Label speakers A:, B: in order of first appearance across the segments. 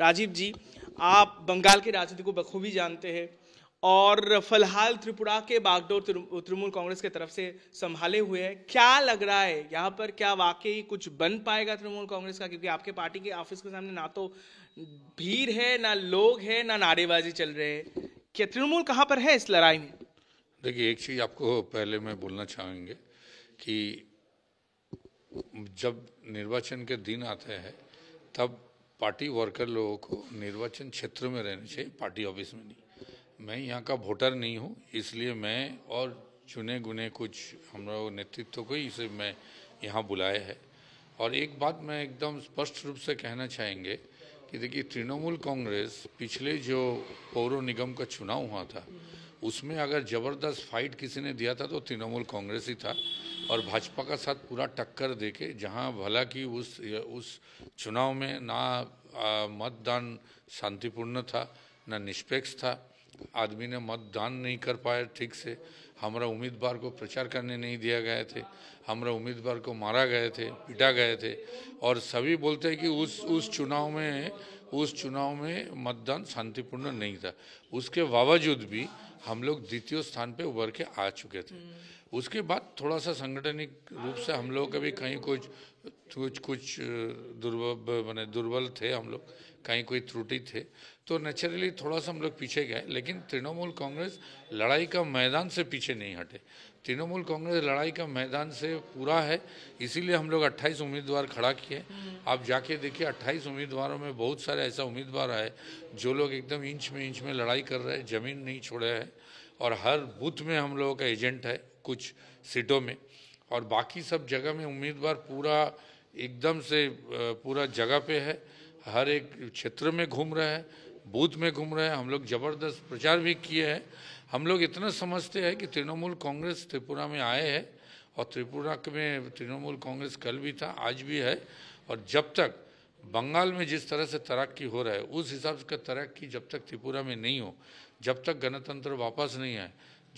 A: राजीव जी आप बंगाल की राजनीति को बखूबी जानते हैं और फिलहाल त्रिपुरा के बागडोर तृणमूल कांग्रेस के तरफ से संभाले हुए हैं क्या लग रहा है यहाँ पर क्या वाकई कुछ बन पाएगा तृणमूल कांग्रेस का क्योंकि आपके पार्टी के ऑफिस के सामने ना तो भीड़ है ना लोग है ना नारेबाजी चल रहे हैं क्या तृणमूल कहाँ पर है
B: इस लड़ाई में देखिए एक चीज़ आपको पहले मैं बोलना चाहेंगे कि जब निर्वाचन के दिन आते हैं तब पार्टी वर्कर लोगों को निर्वाचन क्षेत्र में रहना चाहिए पार्टी ऑफिस में नहीं मैं यहाँ का वोटर नहीं हूँ इसलिए मैं और चुने गुने कुछ हम लोग नेतृत्व को ही इसे मैं यहाँ बुलाया है और एक बात मैं एकदम स्पष्ट रूप से कहना चाहेंगे कि देखिए तृणमूल कांग्रेस पिछले जो पौर निगम का चुनाव हुआ था उसमें अगर ज़बरदस्त फाइट किसी ने दिया था तो तृणमूल कांग्रेस ही था और भाजपा का साथ पूरा टक्कर दे के जहाँ भला कि उस उस चुनाव में ना मतदान शांतिपूर्ण था ना निष्पक्ष था आदमी ने मतदान नहीं कर पाया ठीक से हमारा उम्मीदवार को प्रचार करने नहीं दिया गए थे हमारा उम्मीदवार को मारा गए थे पिटा गए थे और सभी बोलते हैं कि उस उस चुनाव में उस चुनाव में मतदान शांतिपूर्ण नहीं था उसके बावजूद भी हम लोग द्वितीय स्थान पे उभर के आ चुके थे उसके बाद थोड़ा सा संगठनिक रूप से हम लोग कभी कहीं कुछ कुछ कुछ दुर्बल मैंने दुर्बल थे हम लोग कहीं कोई त्रुटि थे तो नेचुरली थोड़ा सा हम लोग पीछे गए लेकिन तृणमूल कांग्रेस लड़ाई का मैदान से पीछे नहीं हटे तृणमूल कांग्रेस लड़ाई का मैदान से पूरा है इसीलिए हम लोग 28 उम्मीदवार खड़ा किए आप जाके देखिए 28 उम्मीदवारों में बहुत सारे ऐसा उम्मीदवार आए जो लोग एकदम इंच में इंच में लड़ाई कर रहे हैं ज़मीन नहीं छोड़े हैं और हर बूथ में हम लोगों का एजेंट है कुछ सीटों में और बाकी सब जगह में उम्मीदवार पूरा एकदम से पूरा जगह पे है हर एक क्षेत्र में घूम रहा है बूथ में घूम रहा है हम लोग ज़बरदस्त प्रचार भी किए हैं हम लोग इतना समझते हैं कि तृणमूल कांग्रेस त्रिपुरा में आए हैं और त्रिपुरा में तृणमूल कांग्रेस कल भी था आज भी है और जब तक बंगाल में जिस तरह से तरक्की हो रहा है उस हिसाब से तरक्की जब तक त्रिपुरा में नहीं हो जब तक गणतंत्र वापस नहीं आए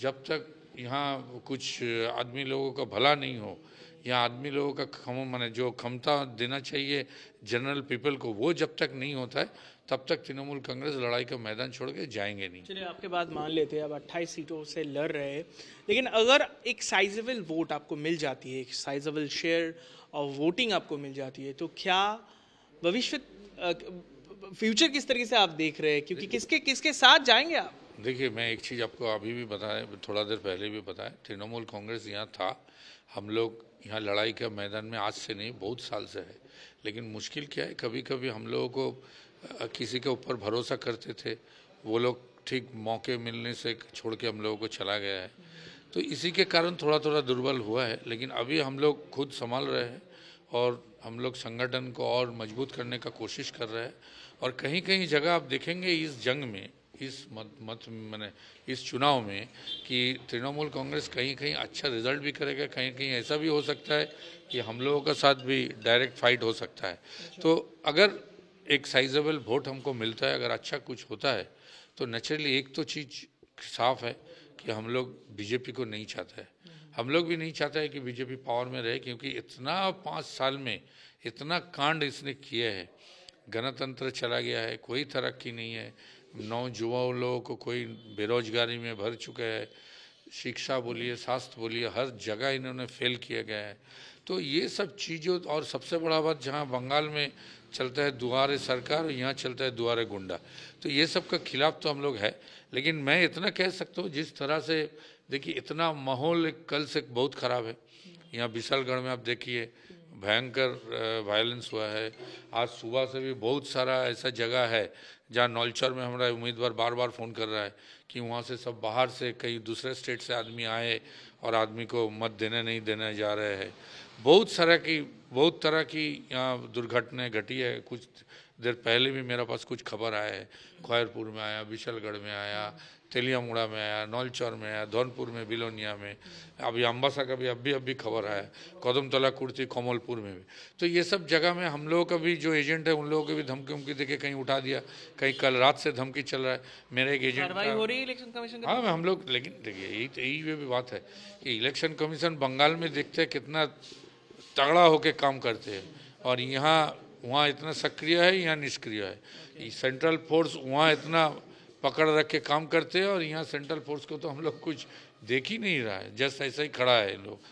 B: जब तक यहाँ कुछ आदमी लोगों का भला नहीं हो यहाँ आदमी लोगों का खम मैंने जो क्षमता देना चाहिए जनरल पीपल को वो जब तक नहीं होता है तब तक तृणमूल कांग्रेस लड़ाई का मैदान छोड़ के जाएंगे नहीं
A: चलिए आपके बाद मान लेते हैं अब 28 सीटों से लड़ रहे हैं लेकिन अगर एक साइजेबल वोट आपको मिल जाती है एक साइजेबल शेयर और वोटिंग आपको मिल जाती है तो क्या भविष्य फ्यूचर किस तरीके से आप देख रहे हैं क्योंकि किसके किसके साथ जाएंगे आप
B: देखिए मैं एक चीज़ आपको अभी भी बताएं थोड़ा देर पहले भी बताएं तृणमूल कांग्रेस यहाँ था हम लोग यहाँ लड़ाई के मैदान में आज से नहीं बहुत साल से है लेकिन मुश्किल क्या है कभी कभी हम लोगों को किसी के ऊपर भरोसा करते थे वो लोग ठीक मौके मिलने से छोड़ के हम लोगों को चला गया है तो इसी के कारण थोड़ा थोड़ा दुर्बल हुआ है लेकिन अभी हम लोग खुद संभाल रहे हैं और हम लोग संगठन को और मजबूत करने का कोशिश कर रहे हैं और कहीं कहीं जगह आप देखेंगे इस जंग में इस मत मत मैंने इस चुनाव में कि तृणमूल कांग्रेस कहीं कहीं अच्छा रिजल्ट भी करेगा कहीं कहीं ऐसा भी हो सकता है कि हम लोगों के साथ भी डायरेक्ट फाइट हो सकता है अच्छा। तो अगर एक साइजेबल वोट हमको मिलता है अगर अच्छा कुछ होता है तो नेचुरली एक तो चीज़ साफ है कि हम लोग बीजेपी को नहीं चाहते हैं हम्म। हम लोग भी नहीं चाहते हैं कि बीजेपी पावर में रहे क्योंकि इतना पाँच साल में इतना कांड इसने किया है गणतंत्र चला गया है कोई तरक्की नहीं है नौजुवाओं लोगों को कोई बेरोजगारी में भर चुके हैं शिक्षा बोलिए स्वास्थ्य बोलिए हर जगह इन्होंने फेल किया गया है तो ये सब चीज़ों और सबसे बड़ा बात जहाँ बंगाल में चलता है दुआरे सरकार और यहाँ चलता है दुआरे गुंडा तो ये सब का खिलाफ तो हम लोग है लेकिन मैं इतना कह सकता हूँ जिस तरह से देखिए इतना माहौल कल से बहुत ख़राब है यहाँ विशालगढ़ में आप देखिए भयंकर वायलेंस हुआ है आज सुबह से भी बहुत सारा ऐसा जगह है जहाँ नौलचर में हमारा उम्मीदवार बार बार फ़ोन कर रहा है कि वहाँ से सब बाहर से कई दूसरे स्टेट से आदमी आए और आदमी को मत देने नहीं देने जा रहे हैं बहुत सारा की बहुत तरह की यहाँ दुर्घटनाएँ घटी है कुछ देर पहले भी मेरा पास कुछ खबर आया है खैरपुर में आया विशलगढ़ में आया तेलियामुड़ा में आया नौलचौर में आया धौनपुर में बिलोनिया में अभी अम्बासा का भी अभी अभी खबर आया कदमतला कुर्ती कोमलपुर में भी तो ये सब जगह में हम लोगों का भी जो एजेंट है उन लोगों के भी धमकी उमकी देखे कहीं उठा दिया कहीं कल रात से धमकी चल रहा है मेरे एक एजेंट हो रही है
A: इलेक्शन कमीशन हाँ हम
B: लोग लेकिन देखिए यही तो यही भी बात है कि इलेक्शन कमीशन बंगाल में देखते हैं कितना तगड़ा होकर काम करते हैं और यहाँ वहाँ इतना सक्रिय है यहाँ निष्क्रिय है okay. सेंट्रल फोर्स वहाँ इतना पकड़ रख के काम करते हैं और यहाँ सेंट्रल फोर्स को तो हम लोग कुछ देख ही नहीं रहा है जस्ट ऐसा ही खड़ा है लोग